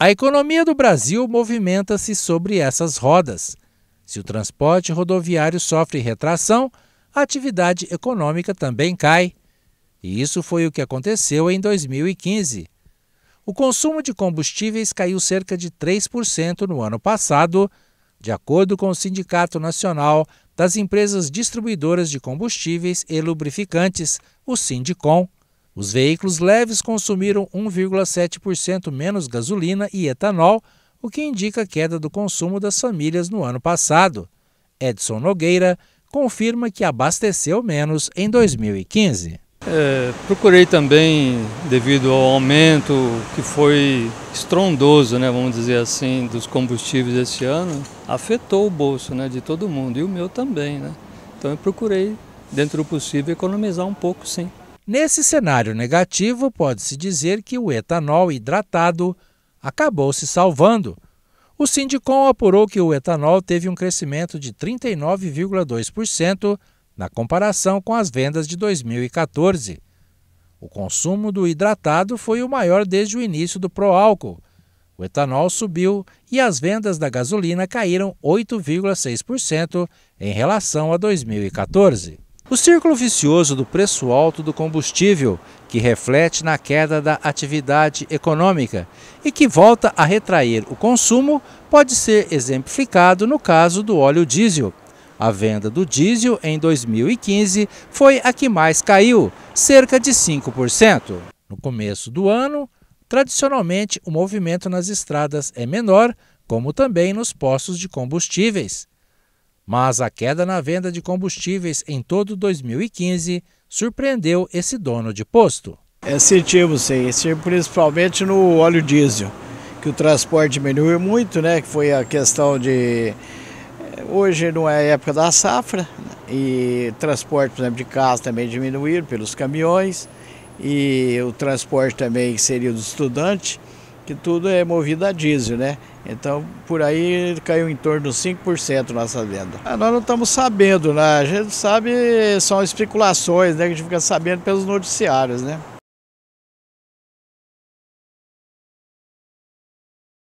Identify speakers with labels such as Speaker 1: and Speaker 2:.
Speaker 1: A economia do Brasil movimenta-se sobre essas rodas. Se o transporte rodoviário sofre retração, a atividade econômica também cai. E isso foi o que aconteceu em 2015. O consumo de combustíveis caiu cerca de 3% no ano passado, de acordo com o Sindicato Nacional das Empresas Distribuidoras de Combustíveis e Lubrificantes, o Sindicom. Os veículos leves consumiram 1,7% menos gasolina e etanol, o que indica a queda do consumo das famílias no ano passado. Edson Nogueira confirma que abasteceu menos em 2015.
Speaker 2: É, procurei também, devido ao aumento que foi estrondoso, né, vamos dizer assim, dos combustíveis esse ano, afetou o bolso né, de todo
Speaker 1: mundo e o meu também. Né? Então eu procurei, dentro do possível, economizar um pouco sim. Nesse cenário negativo, pode-se dizer que o etanol hidratado acabou se salvando. O Sindicom apurou que o etanol teve um crescimento de 39,2% na comparação com as vendas de 2014. O consumo do hidratado foi o maior desde o início do Proálcool. álcool O etanol subiu e as vendas da gasolina caíram 8,6% em relação a 2014. O círculo vicioso do preço alto do combustível, que reflete na queda da atividade econômica e que volta a retrair o consumo, pode ser exemplificado no caso do óleo diesel. A venda do diesel em 2015 foi a que mais caiu, cerca de 5%. No começo do ano, tradicionalmente o movimento nas estradas é menor, como também nos postos de combustíveis. Mas a queda na venda de combustíveis em todo 2015 surpreendeu esse dono de posto. É sentido sim, principalmente no óleo diesel,
Speaker 3: que o transporte diminuiu muito, né? Que foi a questão de hoje não é época da safra e transporte, por exemplo, de casa também diminuiu pelos caminhões e o transporte também que seria do estudante, que tudo é movido a diesel, né? Então, por aí caiu em torno de 5% nossa venda. Ah, nós não estamos sabendo, né? A gente sabe, são especulações, né? Que a gente fica sabendo pelos
Speaker 2: noticiários, né?